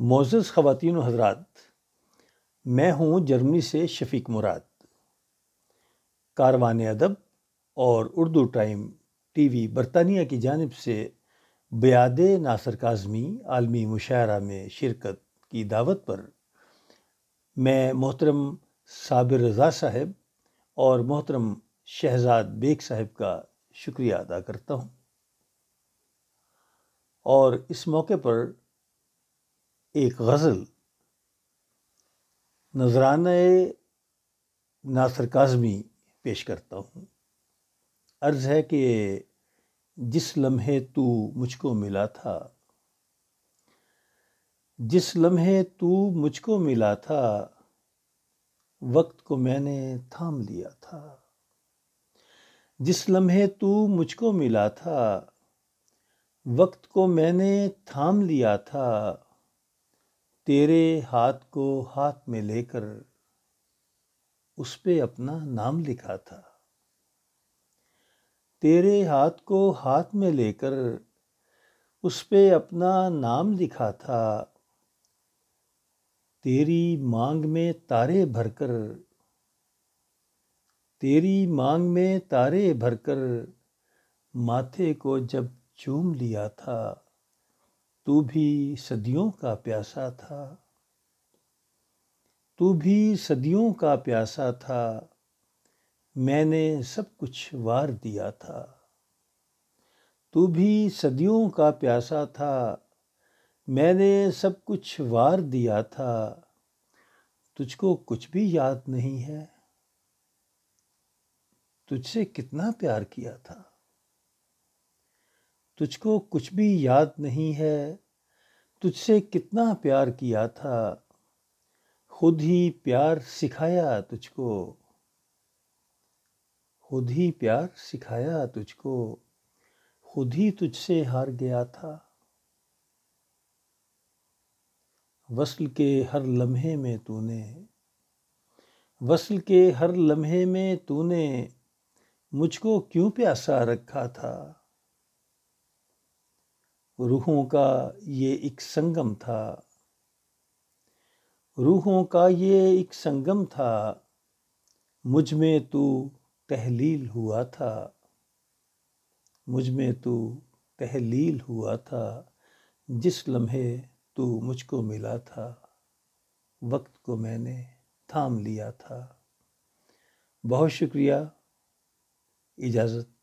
Moz ख़वान हजरात मैं हूँ जर्मनी से शफीक मुराद कारवान अदब और उर्दू टाइम टी वी बरतानिया की जानब से बयाद नासर काजमी आलमी मुशायरा में शिरकत की दावत पर मैं मोहतरम साबिर रज़ा साहब और मोहतरम शहजाद बेग साहब का शुक्रिया अदा करता हूँ और इस मौके पर एक गज़ल नजरान नासर काजमी पेश करता हूँ अर्ज़ है कि जिस लम्हे तू मुझको मिला था जिस लम्हे तू मुझको मिला था वक्त को मैंने थाम लिया था जिस लम्हे तू मुझको मिला था वक्त को मैंने थाम लिया था तेरे हाथ को हाथ में लेकर उस पे अपना नाम लिखा था तेरे हाथ को हाथ में लेकर उस पे अपना नाम लिखा था तेरी मांग में तारे भरकर तेरी मांग में तारे भरकर माथे को जब चूम लिया था तू भी सदियों का प्यासा था तू भी सदियों का प्यासा था मैंने सब कुछ वार दिया था तू भी सदियों का प्यासा था मैंने सब कुछ वार दिया था तुझको कुछ भी याद नहीं है तुझसे कितना प्यार किया था तुझको कुछ भी याद नहीं है तुझसे कितना प्यार किया था खुद ही प्यार सिखाया तुझको खुद ही प्यार सिखाया तुझको खुद ही तुझसे हार गया था वसल के हर लम्हे में तूने वसल के हर लम्हे में तूने मुझको क्यों प्यासा रखा था रूहों का ये एक संगम था रूहों का ये एक संगम था मुझ में तू तहलील हुआ था मुझ में तू तहलील हुआ था जिस लम्हे तू मुझको मिला था वक्त को मैंने थाम लिया था बहुत शुक्रिया इजाज़त